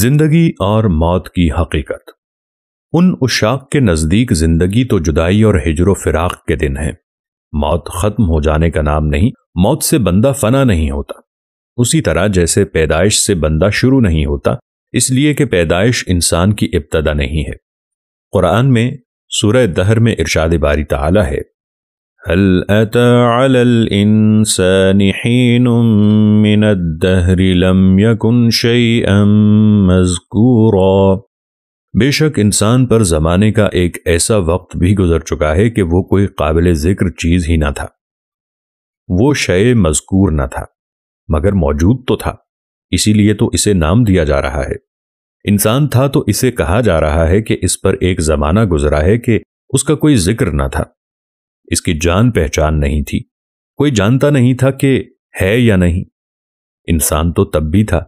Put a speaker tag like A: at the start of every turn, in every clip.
A: जिंदगी और मौत की हकीकत उन उशाक के नज़दीक जिंदगी तो जुदाई और हिजर फिराक के दिन है मौत ख़त्म हो जाने का नाम नहीं मौत से बंदा फना नहीं होता उसी तरह जैसे पैदाइश से बंदा शुरू नहीं होता इसलिए कि पैदाइश इंसान की इब्तदा नहीं है कुरान में सूरह दहर में इर्शाद बारी तला है هل أتى على الإنسان حين من الدهر لم يكن شيئا مذكورا बेशक इंसान पर जमाने का एक ऐसा वक्त भी गुजर चुका है कि वो कोई काबिल जिक्र चीज ही ना था वो शय मजकूर न था मगर मौजूद तो था इसीलिए तो इसे नाम दिया जा रहा है इंसान था तो इसे कहा जा रहा है कि इस पर एक जमाना गुजरा है कि उसका कोई जिक्र न था इसकी जान पहचान नहीं थी कोई जानता नहीं था कि है या नहीं इंसान तो तब भी था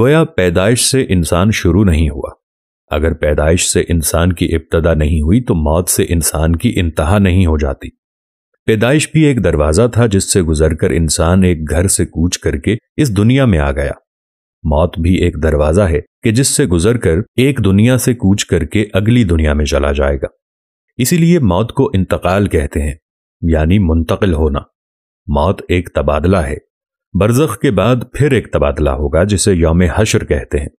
A: गोया पैदाइश से इंसान शुरू नहीं हुआ अगर पैदाइश से इंसान की इब्तदा नहीं हुई तो मौत से इंसान की इंतहा नहीं हो जाती पैदाइश भी एक दरवाज़ा था जिससे गुजरकर इंसान एक घर से कूच करके इस दुनिया में आ गया मौत भी एक दरवाज़ा है कि जिससे गुजरकर एक दुनिया से कूच करके अगली दुनिया में चला जाएगा इसीलिए मौत को इंतकाल कहते हैं यानी मुंतकिल होना मौत एक तबादला है बरजख के बाद फिर एक तबादला होगा जिसे योम हशर कहते हैं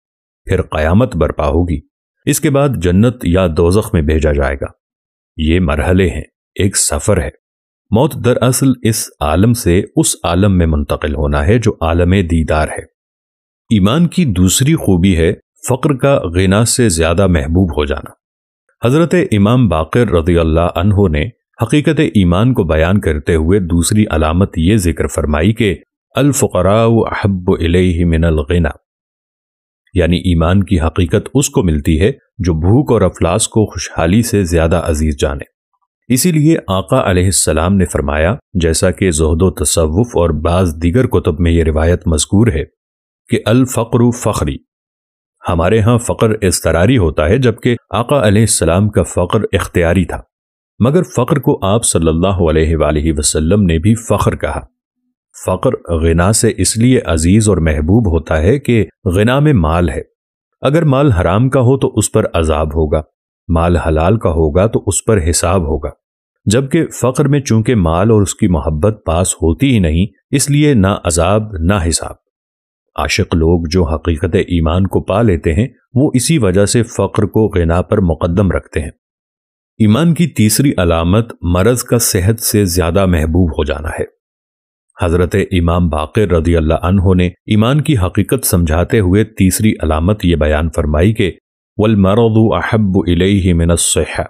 A: फिर क़यामत बर्पा होगी इसके बाद जन्नत या दोजख में भेजा जाएगा ये मरहले हैं एक सफ़र है मौत दरअसल इस आलम से उस आलम में मुंतकिल होना है जो आलम दीदार है ईमान की दूसरी खूबी है फ़क्र का गना से ज़्यादा महबूब हो जाना हज़रत इमाम बाकर रजी अल्लाह अनहो ने हकीकत ईमान को बयान करते हुए दूसरी अलामत ये जिक्र फरमाई कि अलफ़रा अहब मिनलगिना यानी ईमान की हकीकत उसको मिलती है जो भूख और अफलास को खुशहाली से ज़्यादा अजीज जाने इसीलिए आका अलैहिस्सलाम ने फरमाया जैसा कि जहदो तसवफ और बाज़ दीगर कुतब में ये रिवायत मजकूर है कि अलफ़्रु फ़खरी हमारे यहाँ फ़क्र इसतरारी होता है जबकि आका अलैहिस्सलाम का फ़क्र इख्तियारी था मगर फ़क्र को आप सल्लल्लाहु अलैहि वसल्लम ने भी फ़ख्र कहा फ़क्र गना से इसलिए अजीज़ और महबूब होता है कि गना में माल है अगर माल हराम का हो तो उस पर अजाब होगा माल हलाल का होगा तो उस पर हिसाब होगा जबकि फ़क्र में चूंकि माल और उसकी मोहब्बत पास होती ही नहीं इसलिए ना अजाब ना हिसाब आशिक लोग जो हकीकत ईमान को पा लेते हैं वो इसी वजह से फ़ख्र को गना पर मुकदम रखते हैं ईमान की तीसरी अलामत मरज का सेहत से ज़्यादा महबूब हो जाना है हज़रत इमाम बाकर रदी अल्लाह ने ईमान की हकीकत समझाते हुए तीसरी अलामत ये बयान फरमाई के वल मरद अहब इलेह मिनस्ह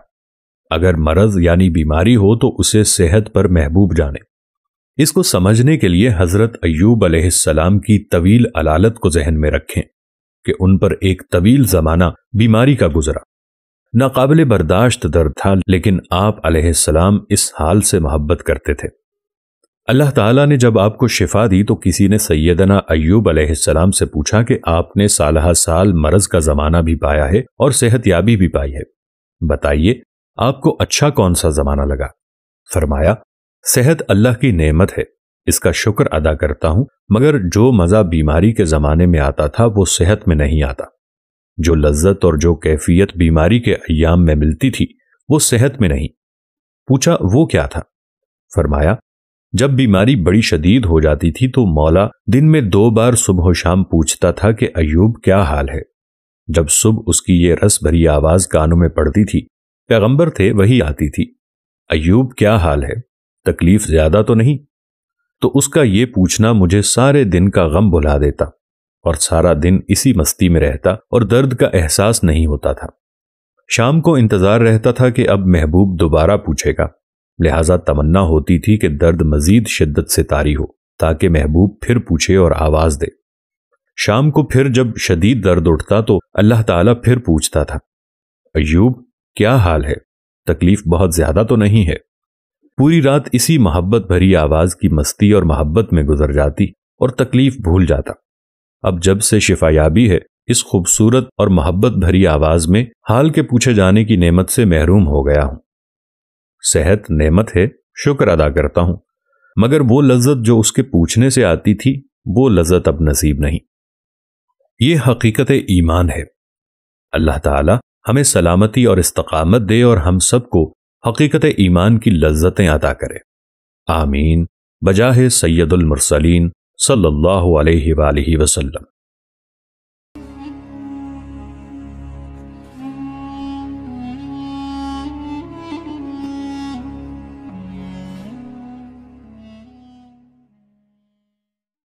A: अगर मरज यानी बीमारी हो तो उसे सेहत पर महबूब जाने इसको समझने के लिए हजरत अयूब अलैहिस्सलाम की तवील अलालत को जहन में रखें कि उन पर एक तवील जमाना बीमारी का गुजरा नाकबिल बर्दाश्त दर्द था लेकिन आप अलैहिस्सलाम इस हाल से मोहब्बत करते थे अल्लाह ताला ने जब आपको शिफा दी तो किसी ने सैदना अयूब अलैहिस्सलाम से पूछा कि आपने साल साल मरज का ज़माना भी पाया है और सेहतयाबी भी पाई है बताइए आपको अच्छा कौन सा ज़माना लगा फरमाया सेहत अल्लाह की नेमत है इसका शुक्र अदा करता हूं मगर जो मज़ा बीमारी के ज़माने में आता था वो सेहत में नहीं आता जो लज्जत और जो कैफियत बीमारी के अयाम में मिलती थी वो सेहत में नहीं पूछा वो क्या था फरमाया जब बीमारी बड़ी शदीद हो जाती थी तो मौला दिन में दो बार सुबह शाम पूछता था कि अयूब क्या हाल है जब सुबह उसकी ये रस भरी आवाज कानों में पड़ती थी पैगंबर थे वही आती थी अयूब क्या हाल है तकलीफ ज्यादा तो नहीं तो उसका ये पूछना मुझे सारे दिन का गम भुला देता और सारा दिन इसी मस्ती में रहता और दर्द का एहसास नहीं होता था शाम को इंतजार रहता था कि अब महबूब दोबारा पूछेगा लिहाजा तमन्ना होती थी कि दर्द मजीद शिद्दत से तारी हो ताकि महबूब फिर पूछे और आवाज दे शाम को फिर जब शदीद दर्द उठता तो अल्लाह ताला फिर पूछता था अयूब क्या हाल है तकलीफ बहुत ज्यादा तो नहीं है पूरी रात इसी मोहब्बत भरी आवाज की मस्ती और मोहब्बत में गुजर जाती और तकलीफ भूल जाता अब जब से शिफायाबी है इस खूबसूरत और मोहब्बत भरी आवाज में हाल के पूछे जाने की नेमत से महरूम हो गया हूं सेहत नेमत है शुक्र अदा करता हूं मगर वो लज्जत जो उसके पूछने से आती थी वो लज्जत अब नसीब नहीं ये हकीकत ईमान है अल्लाह ताला हमें सलामती और इस्तकामत दे और हम सबको हकीकत ईमान की लज्जतें अदा करे आमीन बजाह सैदुलमरसलीन सल्लल्लाहु अलैहि वसल्लम